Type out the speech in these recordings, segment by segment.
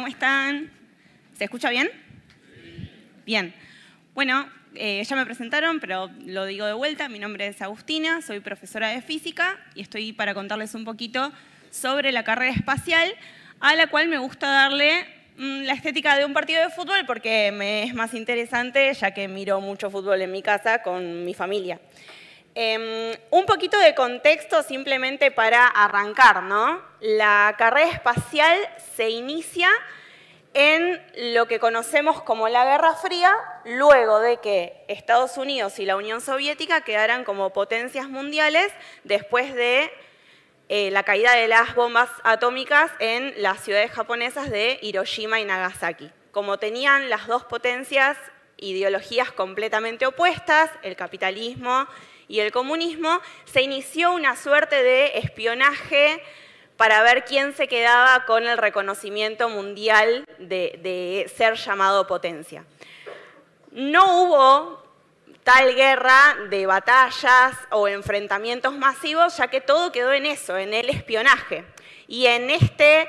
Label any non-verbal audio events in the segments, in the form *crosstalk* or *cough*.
¿Cómo están? ¿Se escucha bien? Bien. Bueno, eh, ya me presentaron, pero lo digo de vuelta. Mi nombre es Agustina, soy profesora de física y estoy para contarles un poquito sobre la carrera espacial, a la cual me gusta darle mm, la estética de un partido de fútbol porque me es más interesante, ya que miro mucho fútbol en mi casa con mi familia. Em, un poquito de contexto simplemente para arrancar, ¿no? La carrera espacial se inicia en lo que conocemos como la Guerra Fría, luego de que Estados Unidos y la Unión Soviética quedaran como potencias mundiales después de eh, la caída de las bombas atómicas en las ciudades japonesas de Hiroshima y Nagasaki. Como tenían las dos potencias ideologías completamente opuestas, el capitalismo y el comunismo, se inició una suerte de espionaje para ver quién se quedaba con el reconocimiento mundial de, ser llamado potencia. No hubo tal guerra de batallas o enfrentamientos masivos, ya que todo quedó en eso, en el espionaje. Y en, este,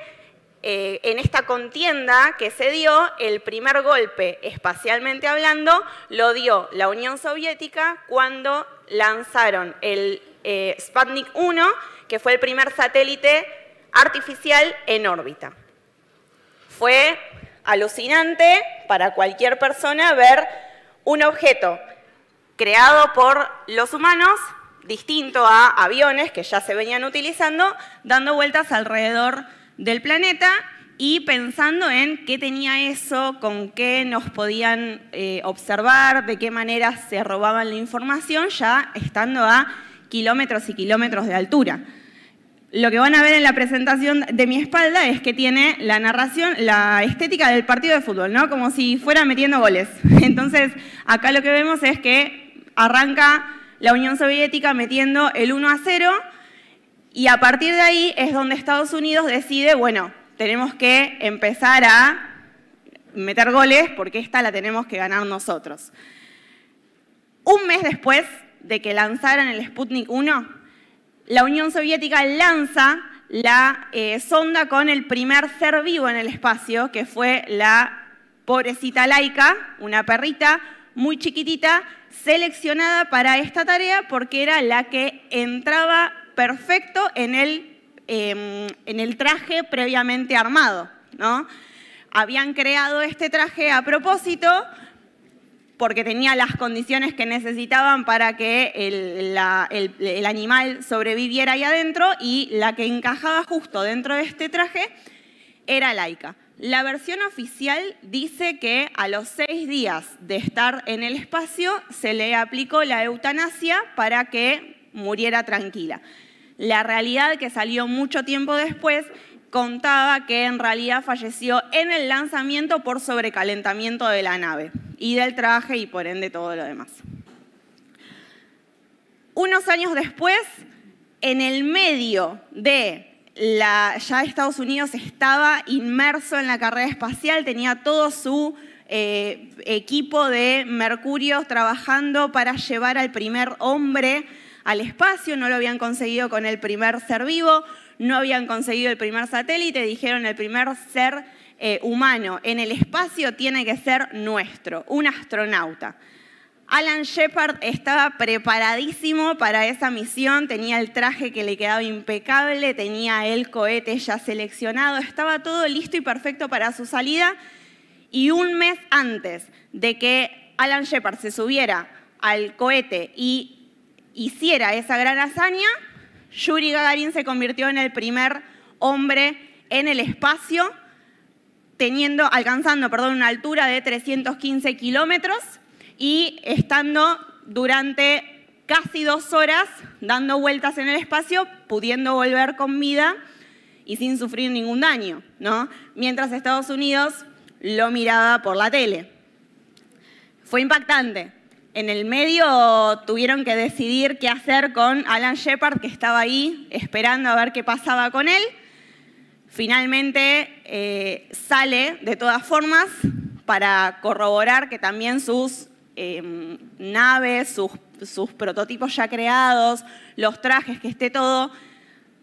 eh, en esta contienda que se dio, el primer golpe, espacialmente hablando, lo dio la Unión Soviética cuando lanzaron el eh, Sputnik 1, que fue el primer satélite artificial en órbita. Fue alucinante para cualquier persona ver un objeto creado por los humanos, distinto a aviones que ya se venían utilizando, dando vueltas alrededor del planeta y pensando en qué tenía eso, con qué nos podían eh, observar, de qué manera se robaban la información, ya estando a kilómetros y kilómetros de altura. Lo que van a ver en la presentación de mi espalda es que tiene la narración, la estética del partido de fútbol, ¿no? Como si fuera metiendo goles. *laughs* Entonces, acá lo que vemos es que arranca la Unión Soviética metiendo el 1 a 0 y a partir de ahí es donde Estados Unidos decide, bueno, tenemos que empezar a meter goles porque esta la tenemos que ganar nosotros. Un mes después de que lanzaran el Sputnik 1, la Unión Soviética lanza la eh, sonda con el primer ser vivo en el espacio, que fue la pobrecita laica, una perrita muy chiquitita, seleccionada para esta tarea porque era la que entraba perfecto en el Em, en el traje previamente armado. ¿no? Habían creado este traje a propósito porque tenía las condiciones que necesitaban para que el, el animal sobreviviera ahí adentro y la que encajaba justo dentro de este traje era laica. La versión oficial dice que a los seis días de estar en el espacio se le aplicó la eutanasia para que muriera tranquila. La realidad que salió mucho tiempo después contaba que en realidad falleció en el lanzamiento por sobrecalentamiento de la nave y del traje y por ende todo lo demás. Unos años después, en el medio de la, ya Estados Unidos estaba inmerso en la carrera espacial, tenía todo su eh, equipo de Mercurio trabajando para llevar al primer hombre al espacio, no lo habían conseguido con el primer ser vivo, no habían conseguido el primer satélite, dijeron el primer ser eh, humano en el espacio tiene que ser nuestro, un astronauta. Alan Shepard estaba preparadísimo para esa misión, tenía el traje que le quedaba impecable, tenía el cohete ya seleccionado, estaba todo listo y perfecto para su salida. Y un mes antes de que Alan Shepard se subiera al cohete y hiciera esa gran hazaña, Yuri Gagarin se convirtió en el primer hombre en el espacio, teniendo, alcanzando perdón, una altura de 315 kilómetros y estando durante casi dos horas dando vueltas en el espacio, pudiendo volver con vida y sin sufrir ningún daño, ¿no? Mientras Estados Unidos lo miraba por la tele. Fue impactante, en el medio tuvieron que decidir qué hacer con Alan Shepard, que estaba ahí esperando a ver qué pasaba con él. Finalmente eh, sale de todas formas para corroborar que también sus em, naves, sus, prototipos ya creados, los trajes, que esté todo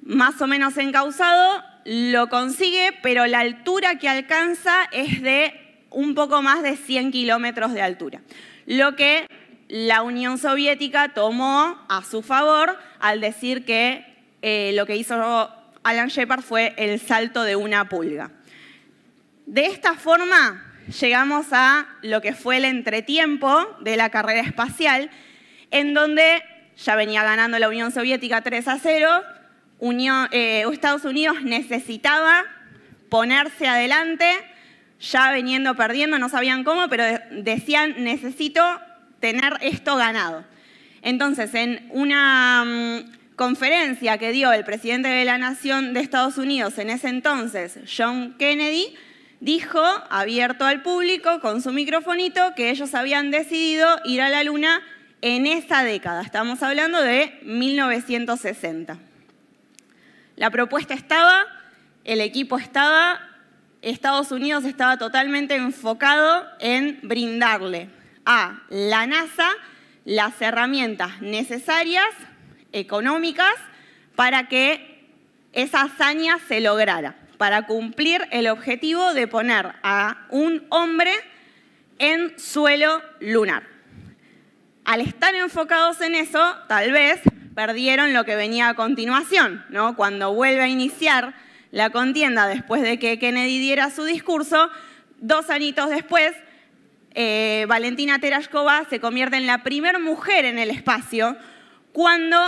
más o menos encauzado, lo consigue, pero la altura que alcanza es de un poco más de 100 kilómetros de altura lo que la Unión Soviética tomó a su favor al decir que eh, lo que hizo Alan Shepard fue el salto de una pulga. De esta forma llegamos a lo que fue el entretiempo de la carrera espacial, en donde ya venía ganando la Unión Soviética 3 a 0, eh, Estados Unidos necesitaba ponerse adelante, ya veniendo perdiendo, no sabían cómo, pero decían necesito tener esto ganado. Entonces, en una mm, conferencia que dio el presidente de la Nación de Estados Unidos en ese entonces, John Kennedy, dijo, abierto al público, con su microfonito, que ellos habían decidido ir a la Luna en esa década. Estamos hablando de 1960. La propuesta estaba, el equipo estaba, Estados Unidos estaba totalmente enfocado en brindarle a la NASA las herramientas necesarias, económicas, para que esa hazaña se lograra, para cumplir el objetivo de poner a un hombre en suelo lunar. Al estar enfocados en eso, tal vez perdieron lo que venía a continuación, ¿no? Cuando vuelve a iniciar la contienda después de que Kennedy diera su discurso, dos anitos después eh, Valentina Terashkova se convierte en la primera mujer en el espacio cuando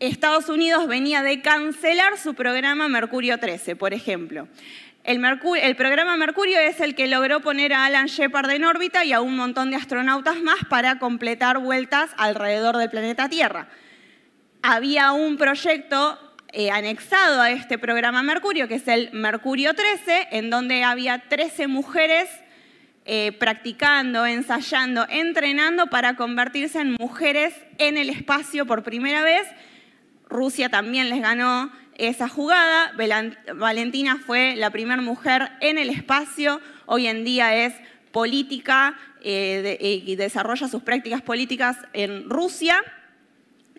Estados Unidos venía de cancelar su programa Mercurio 13, por ejemplo. El, el, programa Mercurio es el que logró poner a Alan Shepard en órbita y a un montón de astronautas más para completar vueltas alrededor del planeta Tierra. Había un proyecto eh, anexado a este programa Mercurio, que es el Mercurio 13, en donde había 13 mujeres eh, practicando, ensayando, entrenando para convertirse en mujeres en el espacio por primera vez. Rusia también les ganó esa jugada. Valentina fue la primera mujer en el espacio. Hoy en día es política eh, y desarrolla sus prácticas políticas en Rusia.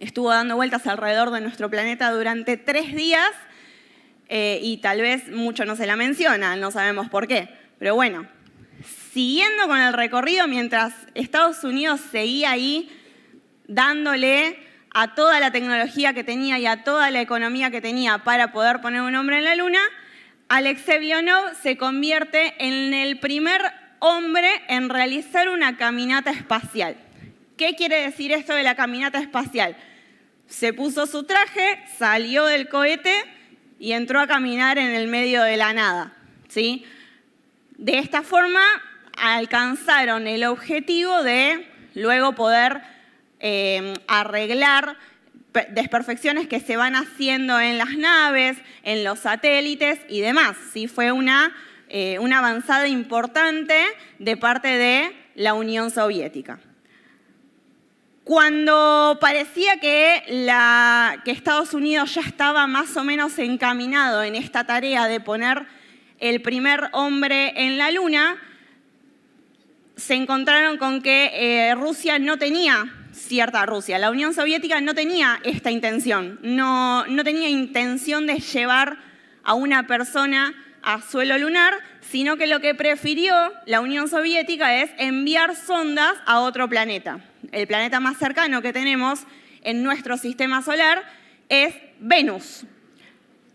Estuvo dando vueltas alrededor de nuestro planeta durante tres días eh, y tal vez mucho no se la menciona, no sabemos por qué. Pero bueno, siguiendo con el recorrido mientras Estados Unidos seguía ahí dándole a toda la tecnología que tenía y a toda la economía que tenía para poder poner un hombre en la luna, Alexei Leonov se convierte en el primer hombre en realizar una caminata espacial. ¿Qué quiere decir esto de la caminata espacial? Se puso su traje, salió del cohete y entró a caminar en el medio de la nada. ¿sí? De esta forma alcanzaron el objetivo de luego poder eh, arreglar desperfecciones que se van haciendo en las naves, en los satélites y demás. ¿sí? Fue una, eh, avanzada importante de parte de la Unión Soviética. Cuando parecía que Estados Unidos ya estaba más o menos encaminado en esta tarea de poner el primer hombre en la Luna, se encontraron con que eh, Rusia no tenía cierta Rusia. La Unión Soviética no tenía esta intención, no, no tenía intención de llevar a una persona a suelo lunar, sino que lo que prefirió la Unión Soviética es enviar sondas a otro planeta. El planeta más cercano que tenemos en nuestro sistema solar es Venus.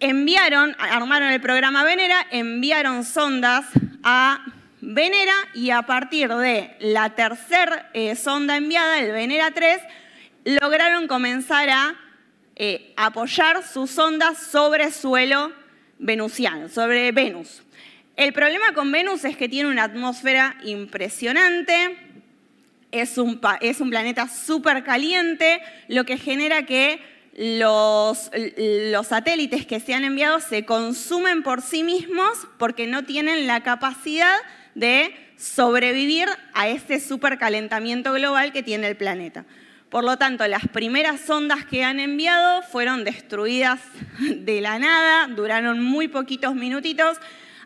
Enviaron, armaron el programa Venera, enviaron sondas a Venera y a partir de la tercera eh, sonda enviada, el Venera 3, lograron comenzar a eh, apoyar sus sonda sobre suelo venusiano, sobre Venus. El problema con Venus es que tiene una atmósfera impresionante, es un, planeta súper caliente, lo que genera que los, los, satélites que se han enviado se consumen por sí mismos porque no tienen la capacidad de sobrevivir a ese supercalentamiento global que tiene el planeta. Por lo tanto, las primeras sondas que han enviado fueron destruidas de la nada, duraron muy poquitos minutitos.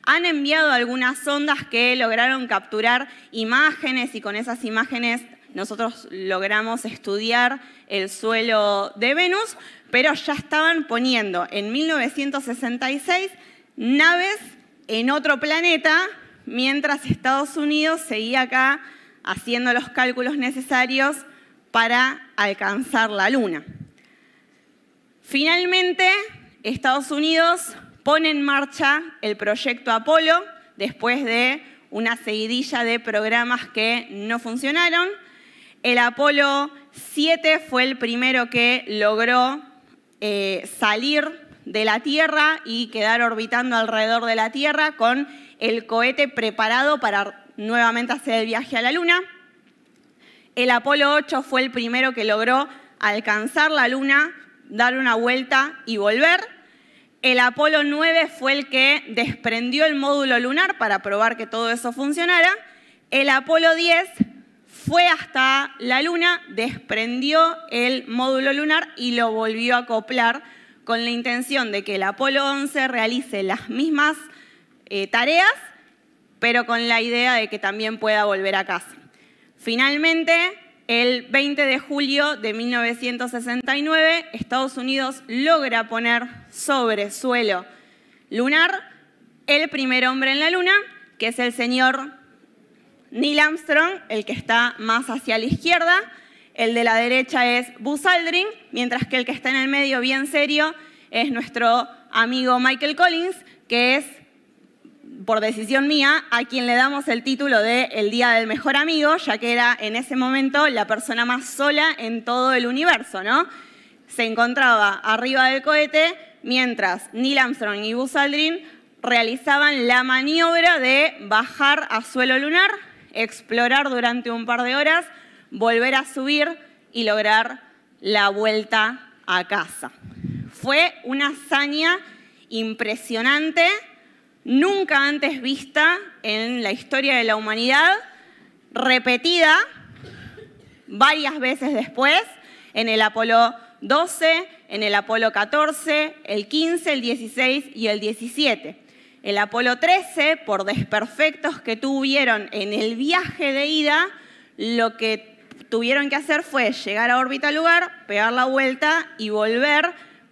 Han enviado algunas sondas que lograron capturar imágenes y con esas imágenes nosotros logramos estudiar el suelo de Venus, pero ya estaban poniendo en 1966 naves en otro planeta mientras Estados Unidos seguía acá haciendo los cálculos necesarios para alcanzar la Luna. Finalmente, Estados Unidos pone en marcha el proyecto Apolo después de una seguidilla de programas que no funcionaron. El Apolo 7 fue el primero que logró eh, salir de la Tierra y quedar orbitando alrededor de la Tierra con el cohete preparado para nuevamente hacer el viaje a la Luna. El Apolo 8 fue el primero que logró alcanzar la Luna, dar una vuelta y volver. El Apolo 9 fue el que desprendió el módulo lunar para probar que todo eso funcionara. El Apolo 10 fue hasta la Luna, desprendió el módulo lunar y lo volvió a acoplar con la intención de que el Apolo 11 realice las mismas eh, tareas, pero con la idea de que también pueda volver a casa. Finalmente, el 20 de julio de 1969, Estados Unidos logra poner sobre suelo lunar el primer hombre en la luna, que es el señor Neil Armstrong, el que está más hacia la izquierda, el de la derecha es Buzz Aldrin, mientras que el que está en el medio bien serio es nuestro amigo Michael Collins, que es por decisión mía, a quien le damos el título de El Día del Mejor Amigo, ya que era en ese momento la persona más sola en todo el universo, ¿no? Se encontraba arriba del cohete mientras Neil Armstrong y Buzz Aldrin realizaban la maniobra de bajar a suelo lunar, explorar durante un par de horas, volver a subir y lograr la vuelta a casa. Fue una hazaña impresionante nunca antes vista en la historia de la humanidad, repetida varias veces después, en el Apolo 12, en el Apolo 14, el 15, el 16 y el 17. El Apolo 13, por desperfectos que tuvieron en el viaje de ida, lo que tuvieron que hacer fue llegar a órbita al lugar, pegar la vuelta y volver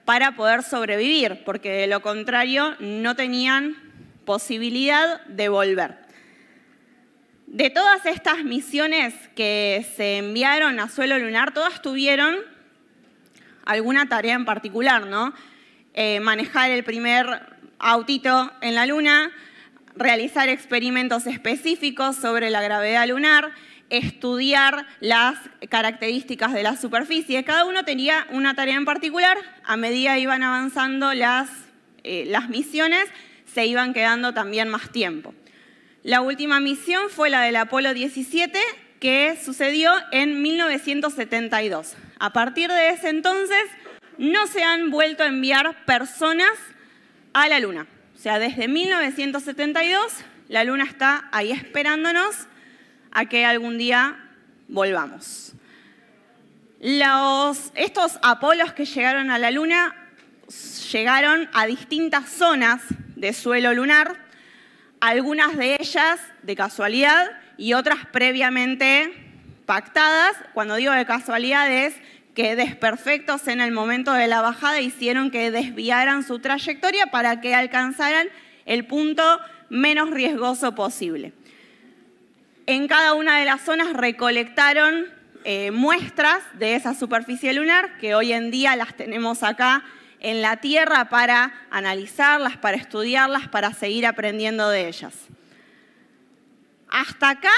para poder sobrevivir, porque de lo contrario no tenían posibilidad de volver. De todas estas misiones que se enviaron a suelo lunar, todas tuvieron alguna tarea en particular, ¿no? Eh, manejar el primer autito en la luna, realizar experimentos específicos sobre la gravedad lunar, estudiar las características de la superficie. Cada uno tenía una tarea en particular, a medida iban avanzando las eh, misiones, se iban quedando también más tiempo. La última misión fue la del Apolo 17, que sucedió en 1972. A partir de ese entonces, no se han vuelto a enviar personas a la Luna. O sea, desde 1972, la Luna está ahí esperándonos a que algún día volvamos. estos Apolos que llegaron a la Luna llegaron a distintas zonas de suelo lunar, algunas de ellas de casualidad y otras previamente pactadas. Cuando digo de casualidad es que desperfectos en el momento de la bajada hicieron que desviaran su trayectoria para que alcanzaran el punto menos riesgoso posible. En cada una de las zonas recolectaron eh, muestras de esa superficie lunar que hoy en día las tenemos acá en la tierra para analizarlas, para estudiarlas, para seguir aprendiendo de ellas. Hasta acá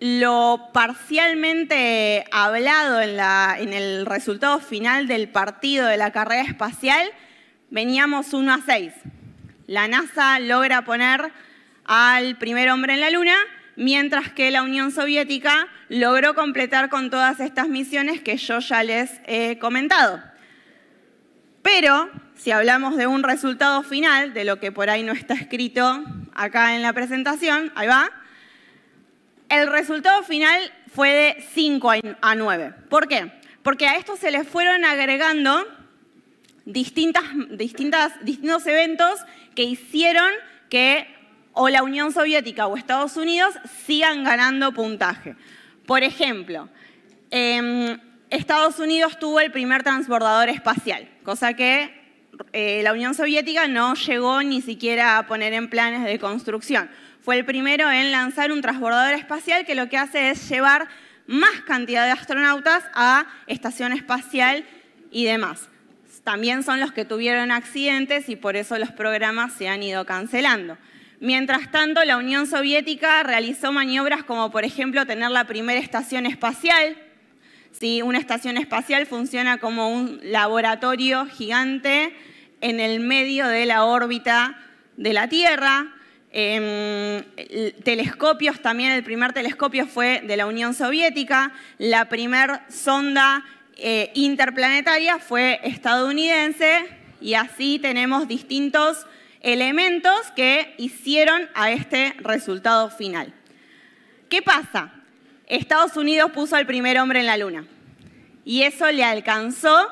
lo parcialmente hablado en, el resultado final del partido de la carrera espacial, veníamos 1 a 6. La NASA logra poner al primer hombre en la Luna, mientras que la Unión Soviética logró completar con todas estas misiones que yo ya les he comentado. Pero si hablamos de un resultado final, de lo que por ahí no está escrito acá en la presentación, ahí va, el resultado final fue de 5 a 9. ¿Por qué? Porque a esto se les fueron agregando distintas, distintas, distintos eventos que hicieron que o la Unión Soviética o Estados Unidos sigan ganando puntaje. Por ejemplo, em, Estados Unidos tuvo el primer transbordador espacial cosa que eh, la Unión Soviética no llegó ni siquiera a poner en planes de construcción. Fue el primero en lanzar un transbordador espacial que lo que hace es llevar más cantidad de astronautas a estación espacial y demás. También son los que tuvieron accidentes y por eso los programas se han ido cancelando. Mientras tanto, la Unión Soviética realizó maniobras como, por ejemplo, tener la primera estación espacial ¿sí? Una estación espacial funciona como un laboratorio gigante en el medio de la órbita de la Tierra. Em, telescopios también, el primer telescopio fue de la Unión Soviética, la primera sonda eh, interplanetaria fue estadounidense y así tenemos distintos elementos que hicieron a este resultado final. ¿Qué pasa? Estados Unidos puso al primer hombre en la Luna. Y eso le alcanzó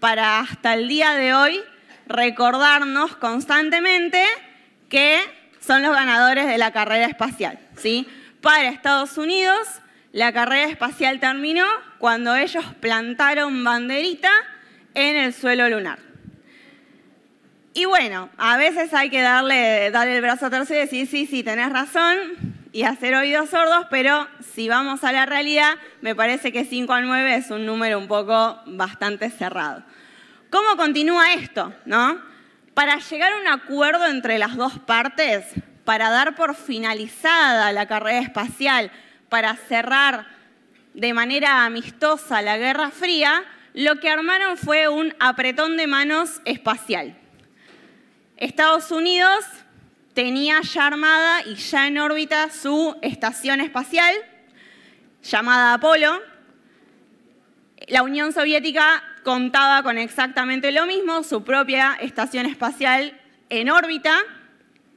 para hasta el día de hoy recordarnos constantemente que son los ganadores de la carrera espacial. ¿sí? Para Estados Unidos, la carrera espacial terminó cuando ellos plantaron banderita en el suelo lunar. Y bueno, a veces hay que darle, el brazo a torcer y decir, sí, sí, tenés razón, y hacer oídos sordos, pero si vamos a la realidad, me parece que 5 a 9 es un número un poco bastante cerrado. ¿Cómo continúa esto? ¿No? Para llegar a un acuerdo entre las dos partes, para dar por finalizada la carrera espacial, para cerrar de manera amistosa la Guerra Fría, lo que armaron fue un apretón de manos espacial. Estados Unidos tenía ya armada y ya en órbita su estación espacial llamada Apolo. La Unión Soviética contaba con exactamente lo mismo, su propia estación espacial en órbita,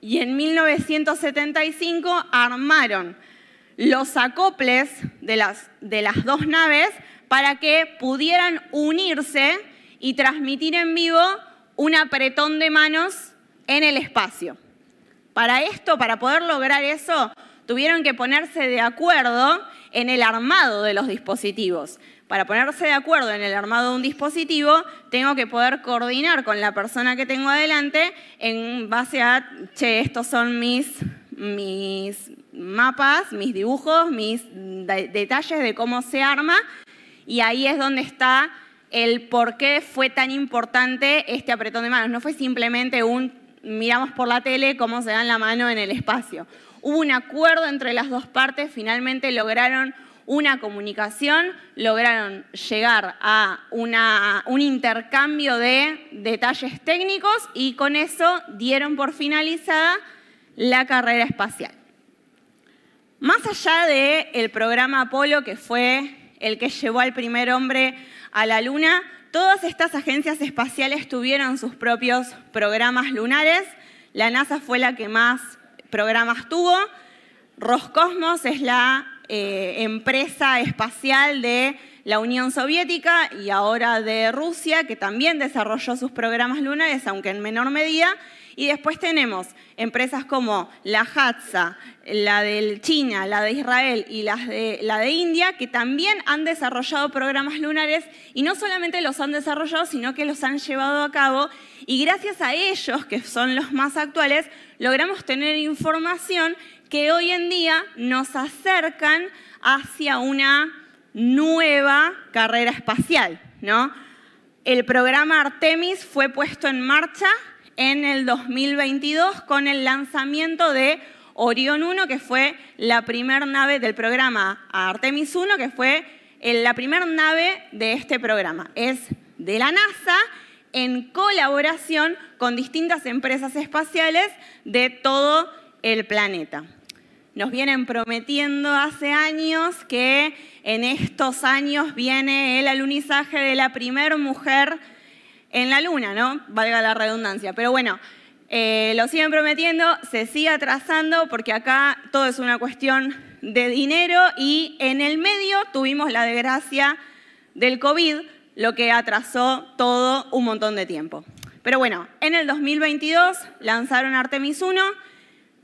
y en 1975 armaron los acoples de las, de las dos naves para que pudieran unirse y transmitir en vivo un apretón de manos en el espacio. Para esto, para poder lograr eso, tuvieron que ponerse de acuerdo en el armado de los dispositivos. Para ponerse de acuerdo en el armado de un dispositivo, tengo que poder coordinar con la persona que tengo adelante en base a, che, estos son mis, mis mapas, mis dibujos, mis detalles de cómo se arma, y ahí es donde está el por qué fue tan importante este apretón de manos. No fue simplemente un miramos por la tele cómo se dan la mano en el espacio. Hubo un acuerdo entre las dos partes, finalmente lograron una comunicación, lograron llegar a un intercambio de detalles técnicos y con eso dieron por finalizada la carrera espacial. Más allá del programa Apolo, que fue el que llevó al primer hombre a la Luna, Todas estas agencias espaciales tuvieron sus propios programas lunares. La NASA fue la que más programas tuvo. Roscosmos es la eh, empresa espacial de la Unión Soviética y ahora de Rusia, que también desarrolló sus programas lunares, aunque en menor medida. Y después tenemos empresas como la Hatsa, la de China, la de Israel y las de, la de India, que también han desarrollado programas lunares y no solamente los han desarrollado, sino que los han llevado a cabo y gracias a ellos, que son los más actuales, logramos tener información que hoy en día nos acercan hacia una nueva carrera espacial, ¿no? El programa Artemis fue puesto en marcha en el 2022 con el lanzamiento de Orión 1, que fue la primera nave del programa Artemis 1, que fue la primer nave de este programa. Es de la NASA en colaboración con distintas empresas espaciales de todo el planeta. Nos vienen prometiendo hace años que en estos años viene el alunizaje de la primera mujer en la luna, ¿no? Valga la redundancia. Pero bueno, eh, lo siguen prometiendo, se sigue atrasando porque acá todo es una cuestión de dinero y en el medio tuvimos la desgracia del COVID, lo que atrasó todo un montón de tiempo. Pero bueno, en el 2022 lanzaron Artemis 1,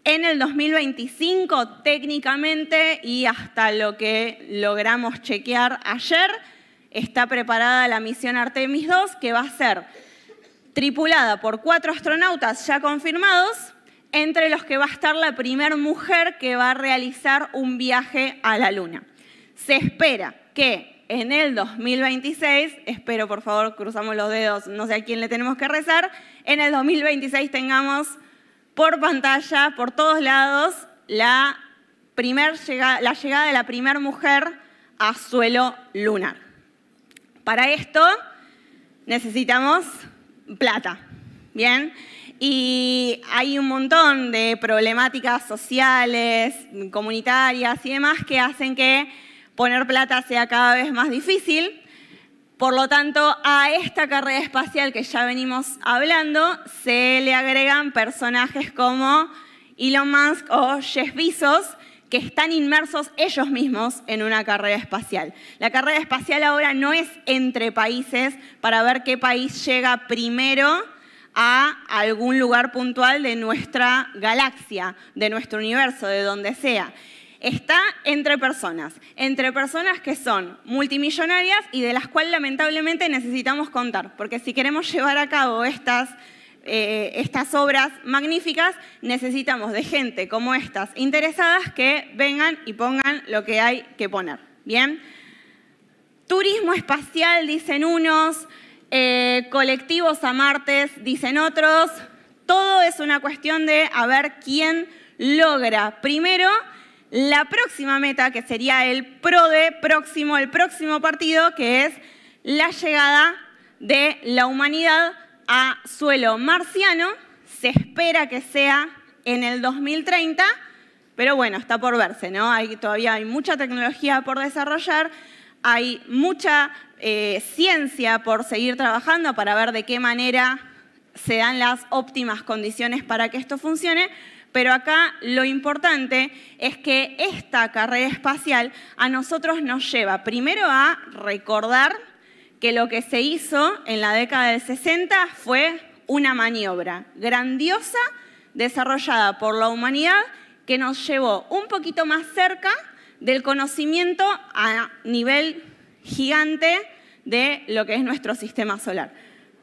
en el 2025 técnicamente y hasta lo que logramos chequear ayer, está preparada la misión Artemis II, que va a ser tripulada por cuatro astronautas ya confirmados, entre los que va a estar la primera mujer que va a realizar un viaje a la Luna. Se espera que en el 2026, espero por favor, cruzamos los dedos, no sé a quién le tenemos que rezar, en el 2026 tengamos por pantalla, por todos lados, la, la llegada de la primera mujer a suelo lunar. Para esto necesitamos plata, ¿bien? Y hay un montón de problemáticas sociales, comunitarias y demás que hacen que poner plata sea cada vez más difícil. Por lo tanto, a esta carrera espacial que ya venimos hablando, se le agregan personajes como Elon Musk o Jeff Bezos, que están inmersos ellos mismos en una carrera espacial. La carrera espacial ahora no es entre países para ver qué país llega primero a algún lugar puntual de nuestra galaxia, de nuestro universo, de donde sea. Está entre personas, entre personas que son multimillonarias y de las cuales lamentablemente necesitamos contar, porque si queremos llevar a cabo estas eh, estas obras magníficas, necesitamos de gente como estas interesadas que vengan y pongan lo que hay que poner. Bien. Turismo espacial, dicen unos, eh, colectivos a martes, dicen otros. Todo es una cuestión de a ver quién logra primero la próxima meta, que sería el PRODE próximo, el próximo partido, que es la llegada de la humanidad a suelo marciano, se espera que sea en el 2030, pero bueno, está por verse, ¿no? Hay, todavía hay mucha tecnología por desarrollar, hay mucha eh, ciencia por seguir trabajando para ver de qué manera se dan las óptimas condiciones para que esto funcione, pero acá lo importante es que esta carrera espacial a nosotros nos lleva primero a recordar que lo que se hizo en la década del 60 fue una maniobra grandiosa desarrollada por la humanidad que nos llevó un poquito más cerca del conocimiento a nivel gigante de lo que es nuestro sistema solar.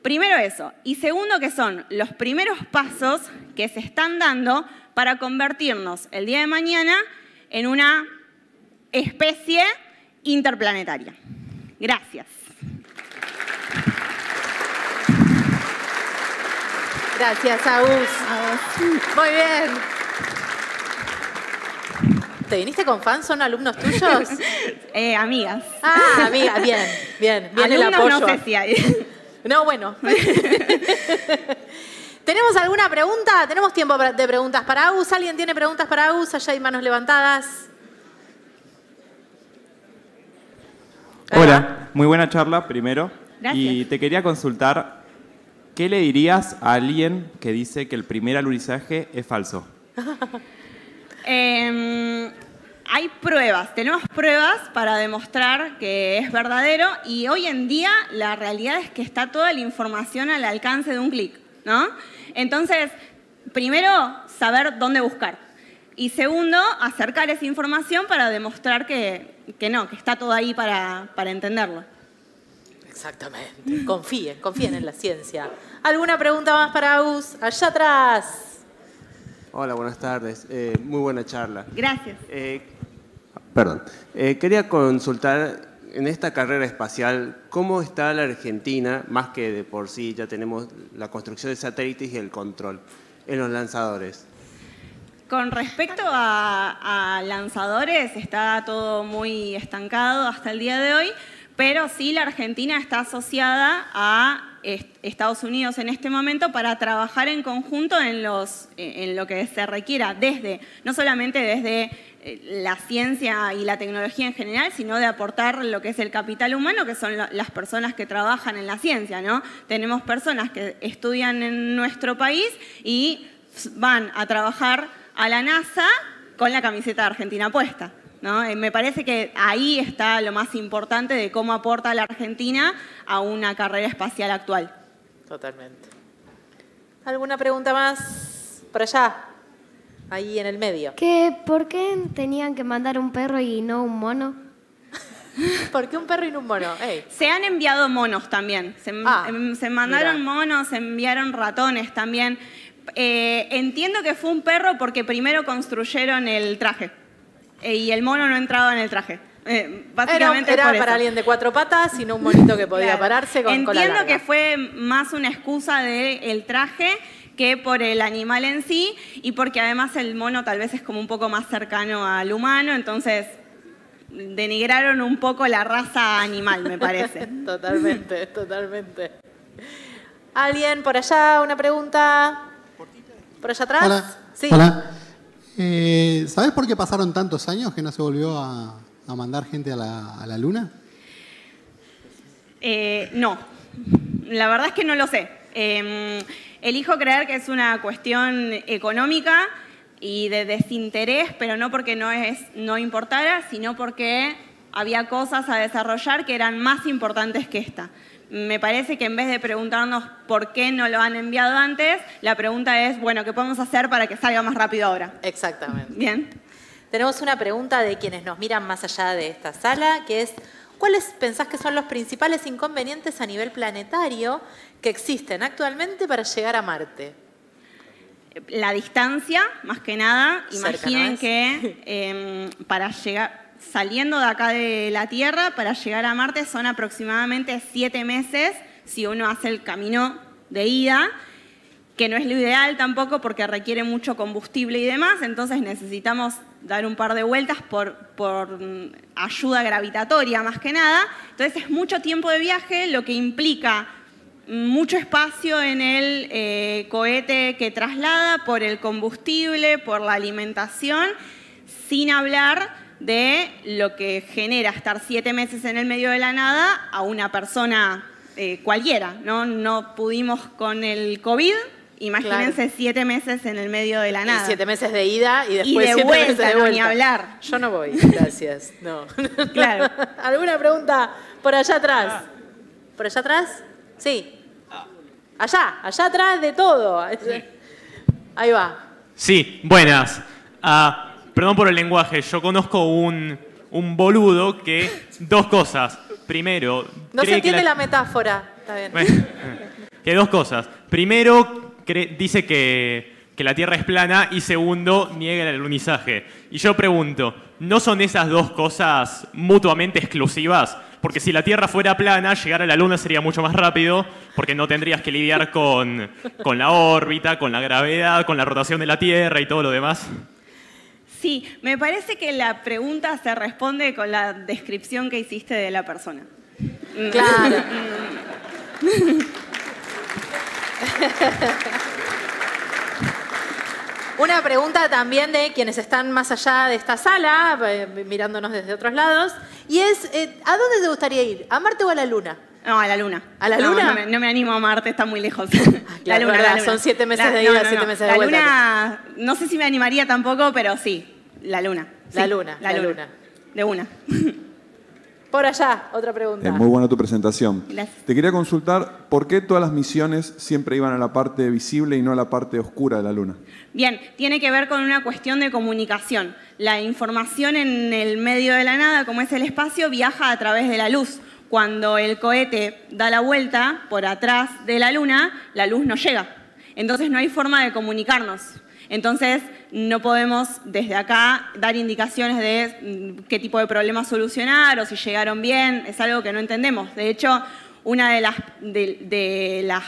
Primero eso. Y segundo que son los primeros pasos que se están dando para convertirnos el día de mañana en una especie interplanetaria. Gracias. Gracias, Agus. Muy bien. ¿Te viniste con fans? ¿Son alumnos tuyos? *laughs* Eh, amigas. Ah, amigas, bien, bien. Bien el apoyo. No, sé si hay. no bueno. *laughs* ¿Tenemos alguna pregunta? Tenemos tiempo de preguntas para Agus. ¿Alguien tiene preguntas para Agus? Allá hay manos levantadas. Hola, muy buena charla primero. Gracias. Y te quería consultar ¿Qué le dirías a alguien que dice que el primer alurizaje es falso? *laughs* Em, hay pruebas, tenemos pruebas para demostrar que es verdadero y hoy en día la realidad es que está toda la información al alcance de un clic, ¿no? Entonces, primero, saber dónde buscar. Y segundo, acercar esa información para demostrar que, no, que está todo ahí para entenderlo. Exactamente. Confíen, confíen en la ciencia. ¿Alguna pregunta más para Agus? Allá atrás. Hola, buenas tardes. Eh, muy buena charla. Gracias. Eh, perdón. Eh, quería consultar en esta carrera espacial, ¿cómo está la Argentina, más que de por sí ya tenemos la construcción de satélites y el control en los lanzadores? Con respecto a lanzadores, está todo muy estancado hasta el día de hoy pero sí la Argentina está asociada a Estados Unidos en este momento para trabajar en conjunto en, eh, lo que se requiera, desde, no solamente desde eh, la ciencia y la tecnología en general, sino de aportar lo que es el capital humano, que son las personas que trabajan en la ciencia, Tenemos personas que estudian en nuestro país y van a trabajar a la NASA con la camiseta Argentina puesta. Eh, me parece que ahí está lo más importante de cómo aporta la Argentina a una carrera espacial actual. Totalmente. ¿Alguna pregunta más por allá? Ahí en el medio. ¿Qué, ¿Por qué tenían que mandar un perro y no un mono? *laughs* ¿Por qué un perro y no un mono? Se han enviado monos también. Se, ah, em, mandaron monos, se enviaron ratones también. Eh, entiendo que fue un perro porque primero construyeron el traje. Eh, y el mono no entraba en el traje. Eh, era, para alguien de cuatro patas, sino un monito que podía pararse con Entiendo cola Entiendo que fue más una excusa del traje que por el animal en sí y porque además el mono tal vez es como un poco más cercano al humano, entonces denigraron un poco la raza animal, me parece. *laughs* totalmente, totalmente. ¿Alguien por allá una pregunta? ¿Por allá atrás? Sí. Hola. Eh, ¿Sabes por qué pasaron tantos años que no se volvió a, mandar gente a la, Luna? Eh, no, la verdad es que no lo sé. Em, elijo creer que es una cuestión económica y de desinterés, pero no porque no, es, no importara, sino porque había cosas a desarrollar que eran más importantes que esta me parece que en vez de preguntarnos por qué no lo han enviado antes, la pregunta es, bueno, ¿qué podemos hacer para que salga más rápido ahora? Exactamente. Bien. Tenemos una pregunta de quienes nos miran más allá de esta sala, que es, ¿cuáles pensás que son los principales inconvenientes a nivel planetario que existen actualmente para llegar a Marte? La distancia, más que nada. Imaginen que *laughs* em, para llegar, saliendo de acá de la Tierra para llegar a Marte son aproximadamente siete meses si uno hace el camino de ida, que no es lo ideal tampoco porque requiere mucho combustible y demás, entonces necesitamos dar un par de vueltas por, mm, ayuda gravitatoria más que nada. Entonces es mucho tiempo de viaje, lo que implica mucho espacio en el eh, cohete que traslada por el combustible, por la alimentación, sin hablar de lo que genera estar siete meses en el medio de la nada a una persona eh, cualquiera. ¿no? no pudimos con el COVID, Imagínense siete meses en el medio de la nada. Y siete meses de ida y después de vuelta, de vuelta. ni hablar. Yo no voy, *laughs* gracias. No. Claro. *laughs* ¿Alguna pregunta por allá atrás? Ah. ¿Por allá atrás? Sí. Ah. Allá, allá atrás de todo. Ahí va. Sí, buenas. Ah, Perdón por el lenguaje, yo conozco un, boludo que. Dos cosas. Primero. No se entiende la... metáfora. Está bien. que dos cosas. Primero, dice que, la Tierra es plana y segundo, niega el alunizaje. Y yo pregunto, ¿no son esas dos cosas mutuamente exclusivas? Porque si la Tierra fuera plana, llegar a la Luna sería mucho más rápido, porque no tendrías que lidiar con, con la órbita, con la gravedad, con la rotación de la Tierra y todo lo demás. Sí, me parece que la pregunta se responde con la descripción que hiciste de la persona. Mm. Claro. Mm. Una pregunta también de quienes están más allá de esta sala, eh, mirándonos desde otros lados, y es, eh, ¿a dónde te gustaría ir? ¿A Marte o a la Luna? No, a la Luna. ¿A la Luna? No, me, animo a Marte, está muy lejos. *laughs* la, luna, Son siete meses de ida, siete meses de vuelta. La Luna, no sé si me animaría tampoco, pero sí, la luna. la luna. La, luna. De una. *laughs* Por allá, otra pregunta. Es muy buena tu presentación. Te quería consultar por qué todas las misiones siempre iban a la parte visible y no a la parte oscura de la Luna. Bien, tiene que ver con una cuestión de comunicación. La información en el medio de la nada, como es el espacio, viaja a través de la luz. Cuando el cohete da la vuelta por atrás de la Luna, la luz no llega. Entonces no hay forma de comunicarnos. Entonces, no podemos desde acá dar indicaciones de mm, qué tipo de problemas solucionar o si llegaron bien, es algo que no entendemos. De hecho, una de las, de, la,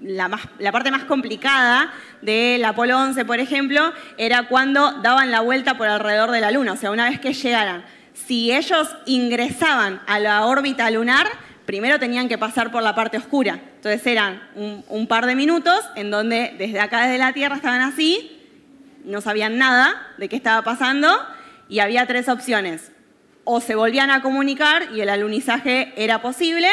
la, parte más complicada del Apolo 11, por ejemplo, era cuando daban la vuelta por alrededor de la Luna, o sea, una vez que llegaran. Si ellos ingresaban a la órbita lunar, primero tenían que pasar por la parte oscura. Entonces eran un, par de minutos en donde desde acá, desde la Tierra, estaban así, no sabían nada de qué estaba pasando y había tres opciones. O se volvían a comunicar y el alunizaje era posible,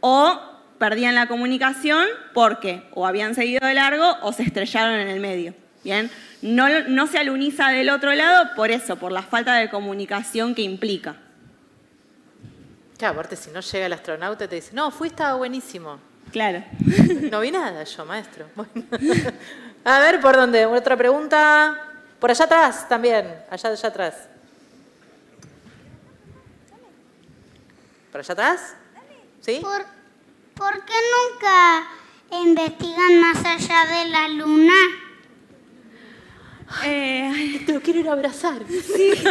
o perdían la comunicación porque o habían seguido de largo o se estrellaron en el medio. ¿Bien? No, se aluniza del otro lado por eso, por la falta de comunicación que implica. Claro, aparte si no llega el astronauta te dice, no, fui fuiste buenísimo. Claro. No vi nada yo, maestro. *laughs* A ver, ¿por dónde? Otra pregunta. Por allá atrás también, allá, allá atrás. ¿Por allá atrás? ¿Sí? ¿Por, qué nunca investigan más allá de la luna? Eh, Te lo quiero abrazar. Sí. *laughs*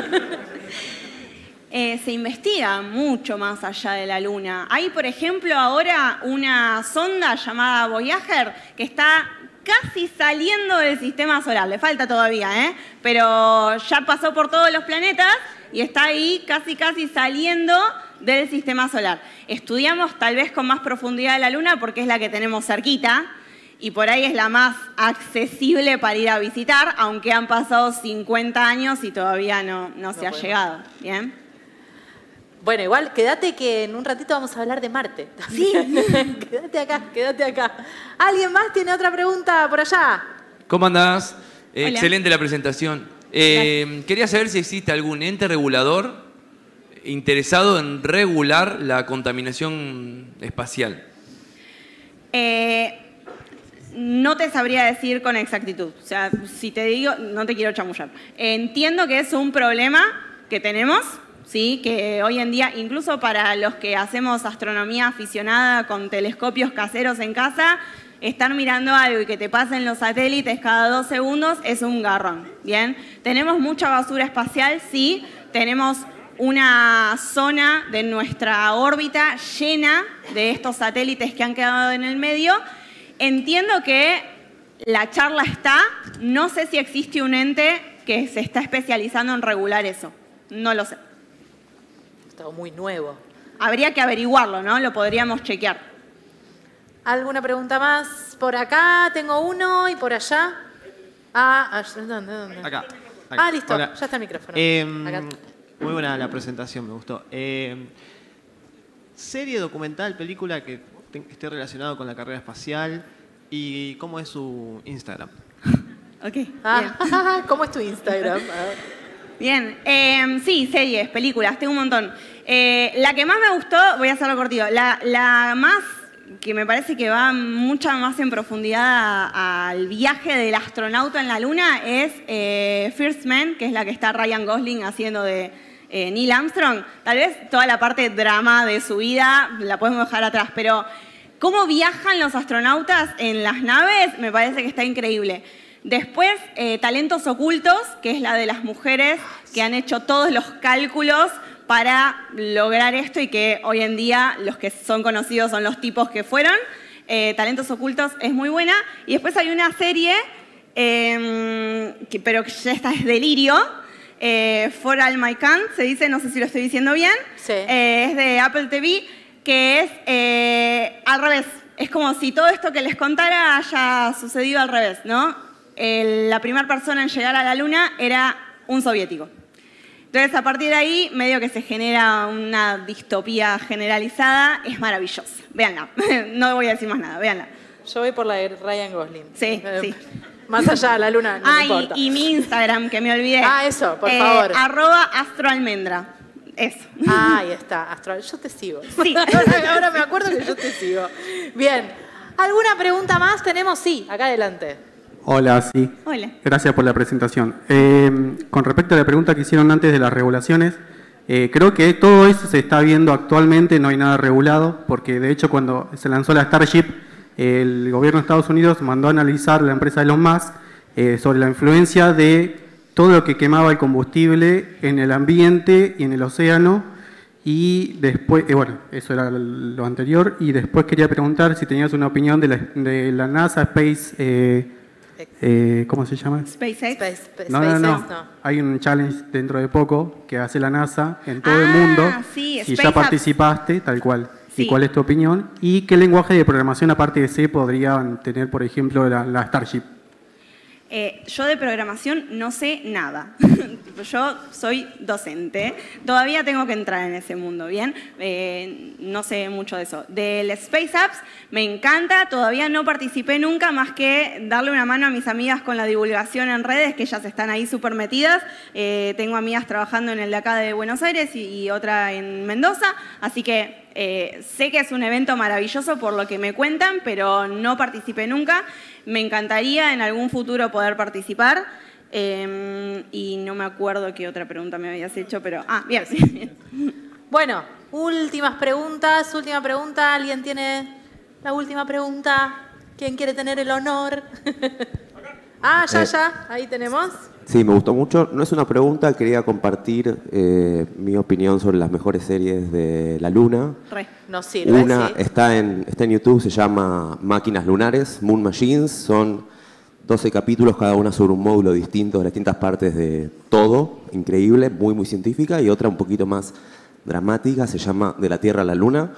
Eh, se investiga mucho más allá de la Luna. Hay, por ejemplo, ahora una sonda llamada Voyager que está casi saliendo del sistema solar. Le falta todavía, ¿eh? Pero ya pasó por todos los planetas y está ahí casi, casi saliendo del sistema solar. Estudiamos tal vez con más profundidad la Luna porque es la que tenemos cerquita y por ahí es la más accesible para ir a visitar, aunque han pasado 50 años y todavía no, se ha llegado. ¿Bien? Bueno, igual, quédate que en un ratito vamos a hablar de Marte. Sí. *laughs* quédate acá, quédate acá. ¿Alguien más tiene otra pregunta por allá? ¿Cómo andás? excelente la presentación. Eh, quería saber si existe algún ente regulador interesado en regular la contaminación espacial. Eh, no te sabría decir con exactitud. O sea, si te digo, no te quiero chamullar. Entiendo que es un problema que tenemos, ¿sí? que hoy en día, incluso para los que hacemos astronomía aficionada con telescopios caseros en casa, estar mirando algo y que te pasen los satélites cada dos segundos es un garrón. ¿bien? Tenemos mucha basura espacial, sí, tenemos una zona de nuestra órbita llena de estos satélites que han quedado en el medio. Entiendo que la charla está, no sé si existe un ente que se está especializando en regular eso, no lo sé muy nuevo. Habría que averiguarlo, ¿no? Lo podríamos chequear. ¿Alguna pregunta más? Por acá tengo uno y por allá. Ah, ah ¿dónde? dónde? Acá. Ah, listo, ya está el micrófono. Em, muy buena la presentación, me gustó. Em, serie, documental, película que esté relacionado con la carrera espacial y cómo es su Instagram. *laughs* Ok. Ah, *laughs* ¿Cómo es tu Instagram? *laughs* Bien, em, sí, series, películas, tengo un montón. Eh, la que más me gustó, voy a hacerlo cortito, la, más que me parece que va mucha más en profundidad al viaje del astronauta en la Luna es eh, First Man, que es la que está Ryan Gosling haciendo de eh, Neil Armstrong. Tal vez toda la parte drama de su vida la podemos dejar atrás, pero cómo viajan los astronautas en las naves me parece que está increíble. Después, eh, Talentos Ocultos, que es la de las mujeres que han hecho todos los cálculos para lograr esto y que hoy en día los que son conocidos son los tipos que fueron. Eh, talentos Ocultos es muy buena. Y después hay una serie, em, pero que ya esta es delirio, eh, For All My Can, se dice, no sé si lo estoy diciendo bien. es de Apple TV, que es al revés. Es como si todo esto que les contara haya sucedido al revés, ¿no? la primera persona en llegar a la Luna era un soviético. Entonces, a partir de ahí, medio que se genera una distopía generalizada, es maravillosa. Veanla. *laughs* no voy a decir más nada, véanla. Yo voy por la de Ryan Gosling. Sí, eh, sí. Más allá de la luna, no ah, importa. Y, y, mi Instagram, que me olvidé. Ah, eso, por eh, favor. Arroba astroalmendra. Eso. Ah, ahí *laughs* está, astro. Yo te sigo. Sí. *laughs* ahora me acuerdo que yo te sigo. Bien. ¿Alguna pregunta más tenemos? Sí, acá adelante. Hola, sí. Hola. Gracias por la presentación. Em, con respecto a la pregunta que hicieron antes de las regulaciones, eh, creo que todo eso se está viendo actualmente, no hay nada regulado, porque de hecho cuando se lanzó la Starship, el gobierno de Estados Unidos mandó a analizar la empresa de los más eh, sobre la influencia de todo lo que quemaba el combustible en el ambiente y en el océano. Y después, eh, bueno, eso era lo anterior. Y después quería preguntar si tenías una opinión de la, de la NASA Space eh, ¿cómo se llama? no, Hay un challenge dentro de poco que hace la NASA en todo el ah, mundo. Y si ya participaste, tal cual. ¿Y cuál es tu opinión? ¿Y qué lenguaje de programación aparte de C podrían tener, por ejemplo, la Starship? Eh, yo de programación no sé nada. *laughs* yo soy docente. Todavía tengo que entrar en ese mundo, ¿bien? Eh, no sé mucho de eso. Del Space Apps me encanta. Todavía no participé nunca más que darle una mano a mis amigas con la divulgación en redes, que ya se están ahí súper metidas. Eh, tengo amigas trabajando en el de acá de Buenos Aires y otra en Mendoza. Así que eh, sé que es un evento maravilloso por lo que me cuentan, pero no participé nunca. Me encantaría en algún futuro poder participar. Em, y no me acuerdo qué otra pregunta me habías hecho, pero... Ah, bien. *laughs* Bueno, últimas preguntas, última pregunta. ¿Alguien tiene la última pregunta? ¿Quién quiere tener el honor? *laughs* ah, ya, eh, ya, ahí tenemos. Sí, me gustó mucho. No es una pregunta, quería compartir eh, mi opinión sobre las mejores series de La Luna. Re, no Una está, en, en YouTube, se llama Máquinas Lunares, Moon Machines. Son 12 capítulos, cada una sobre un módulo distinto de distintas partes de todo. Increíble, muy, muy científica. Y otra un poquito más dramática, se llama De la Tierra a la Luna,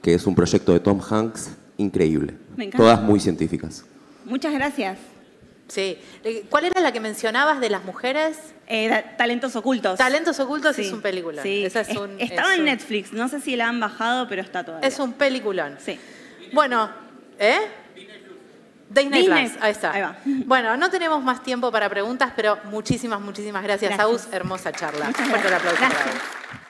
que es un proyecto de Tom Hanks increíble. Todas muy científicas. Muchas gracias. Sí. Eh, ¿Cuál era la que mencionabas de las mujeres? Eh, talentos ocultos. Talentos ocultos es un peliculón. Sí. es Estaba en Netflix, no sé si la han bajado, pero está todavía. Es un peliculón. Sí. Bueno, ¿eh? Disney, Disney. Plus, ahí está. *laughs* Bueno, no tenemos más tiempo para preguntas, pero muchísimas, muchísimas gracias, a Hermosa charla. gracias.